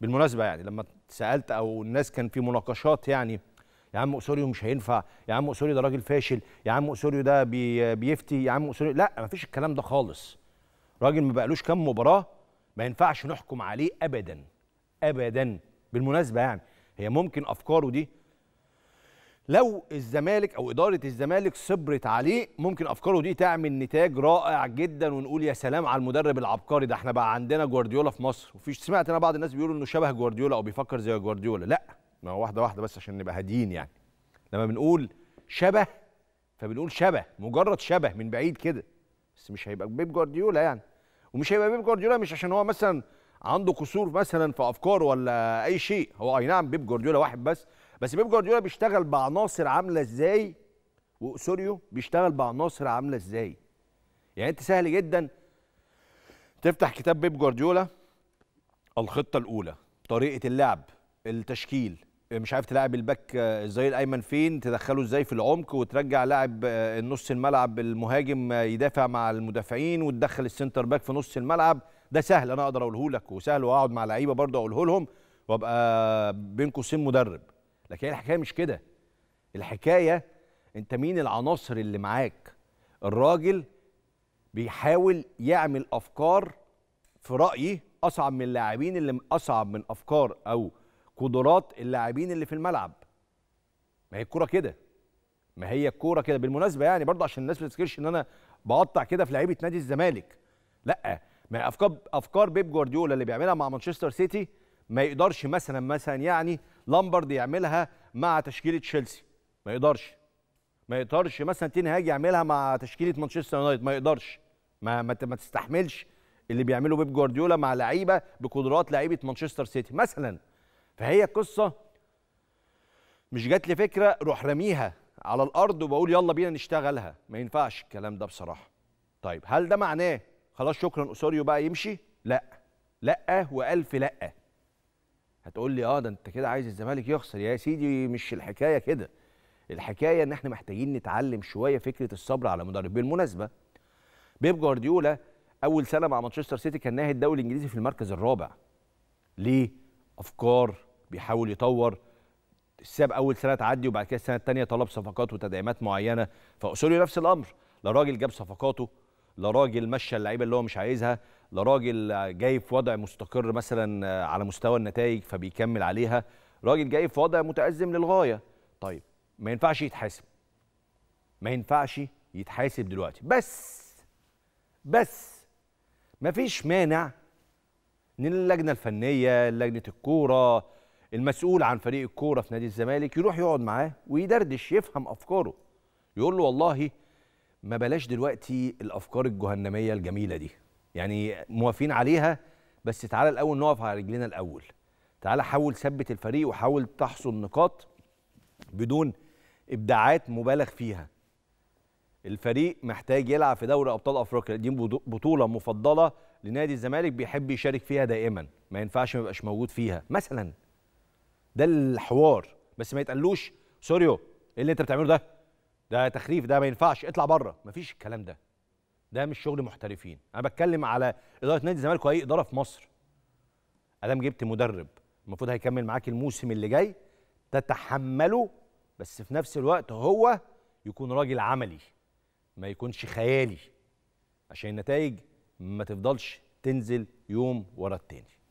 بالمناسبه يعني لما سالت او الناس كان في مناقشات يعني يا عم اسوريو مش هينفع يا عم اسوريو ده راجل فاشل يا عم اسوريو ده بي بيفتي يا عم اسوريو لا مفيش الكلام ده خالص راجل ما بقالوش كام مباراه ما ينفعش نحكم عليه ابدا ابدا بالمناسبه يعني هي ممكن افكاره دي لو الزمالك او اداره الزمالك صبرت عليه ممكن افكاره دي تعمل نتاج رائع جدا ونقول يا سلام على المدرب العبقري ده احنا بقى عندنا جوارديولا في مصر وفيش سمعت انا بعض الناس بيقولوا انه شبه جوارديولا او بيفكر زي جوارديولا لا ما هو واحده واحده بس عشان نبقى هاديين يعني لما بنقول شبه فبنقول شبه مجرد شبه من بعيد كده بس مش هيبقى بيب جوارديولا يعني ومش هيبقى بيب جوارديولا مش عشان هو مثلا عنده قصور مثلا في افكاره ولا اي شيء هو اي نعم بيب جوارديولا واحد بس بس بيب جوارديولا بيشتغل بعناصر عامله ازاي وسوريو بيشتغل بعناصر عامله ازاي يعني انت سهل جدا تفتح كتاب بيب جوارديولا الخطه الاولى طريقه اللعب التشكيل مش عارف تلعب الباك ازاي الايمن فين تدخله ازاي في العمق وترجع لاعب النص الملعب المهاجم يدافع مع المدافعين وتدخل السنتر باك في نص الملعب ده سهل انا اقدر اقوله لك وسهل واقعد مع لعيبه برضه اقوله لهم وابقى بين قوسين مدرب لكن هي الحكايه مش كده الحكايه انت مين العناصر اللي معاك الراجل بيحاول يعمل افكار في رايي اصعب من اللاعبين اللي اصعب من افكار او قدرات اللاعبين اللي في الملعب ما هي الكوره كده ما هي الكوره كده بالمناسبه يعني برضه عشان الناس ما تفتكرش ان انا بقطع كده في لعيبه نادي الزمالك لا ما افكار افكار بيب جوارديولا اللي بيعملها مع مانشستر سيتي ما يقدرش مثلا مثلا يعني لامبرد يعملها مع تشكيله تشيلسي ما يقدرش ما يقدرش مثلا تين هاج يعملها مع تشكيله مانشستر يونايتد ما يقدرش ما ما تستحملش اللي بيعمله بيب جوارديولا مع لعيبه بقدرات لعيبه مانشستر سيتي مثلا فهي القصه مش جات لي فكره روح راميها على الارض وبقول يلا بينا نشتغلها ما ينفعش الكلام ده بصراحه طيب هل ده معناه خلاص شكرا اسوريو بقى يمشي لا لا والف لا هتقول لي اه ده انت كده عايز الزمالك يخسر يا سيدي مش الحكايه كده الحكايه ان احنا محتاجين نتعلم شويه فكره الصبر على مدرب بالمناسبه بيب جوارديولا اول سنه مع مانشستر سيتي كان ناهي الدوري الانجليزي في المركز الرابع ليه افكار بيحاول يطور ساب اول سنه تعدي وبعد كده السنه الثانيه طلب صفقات وتدعيمات معينه فاصوليو نفس الامر لا راجل جاب صفقاته لا راجل مشى اللعيبه اللي هو مش عايزها لراجل جاي في وضع مستقر مثلا آه، على مستوى النتائج فبيكمل عليها راجل جاي في وضع متأزم للغاية طيب ما ينفعش يتحاسب ما ينفعش يتحاسب دلوقتي بس بس ما فيش مانع ان اللجنه الفنيه لجنه الكوره المسؤول عن فريق الكوره في نادي الزمالك يروح يقعد معاه ويدردش يفهم افكاره يقول له والله ما بلاش دلوقتي الافكار الجهنميه الجميله دي يعني موافقين عليها بس تعالى الاول نقف على رجلنا الاول تعالى حاول ثبت الفريق وحاول تحصل نقاط بدون ابداعات مبالغ فيها الفريق محتاج يلعب في دوري ابطال افريقيا دي بطوله مفضله لنادي الزمالك بيحب يشارك فيها دائما ما ينفعش ما يبقاش موجود فيها مثلا ده الحوار بس ما يتقالوش سوريو ايه اللي انت بتعمله ده ده تخريف ده ما ينفعش اطلع بره ما فيش الكلام ده ده مش شغل محترفين انا بتكلم على اداره نادي الزمالك واي اداره في مصر ادام جبت مدرب المفروض هيكمل معاك الموسم اللي جاي تتحمله بس في نفس الوقت هو يكون راجل عملي ما يكونش خيالي عشان النتائج ما تفضلش تنزل يوم ورا التاني